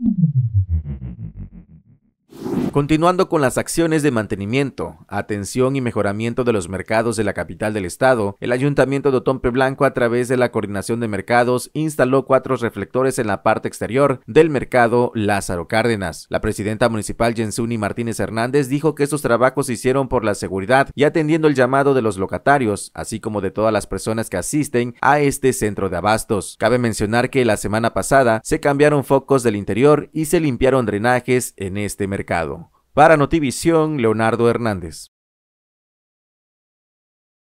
Mm-hmm. Continuando con las acciones de mantenimiento, atención y mejoramiento de los mercados de la capital del estado, el ayuntamiento de Otompe Blanco a través de la coordinación de mercados instaló cuatro reflectores en la parte exterior del mercado Lázaro Cárdenas. La presidenta municipal Jensuni Martínez Hernández dijo que estos trabajos se hicieron por la seguridad y atendiendo el llamado de los locatarios, así como de todas las personas que asisten a este centro de abastos. Cabe mencionar que la semana pasada se cambiaron focos del interior y se limpiaron drenajes en este mercado. Para Notivisión, Leonardo Hernández.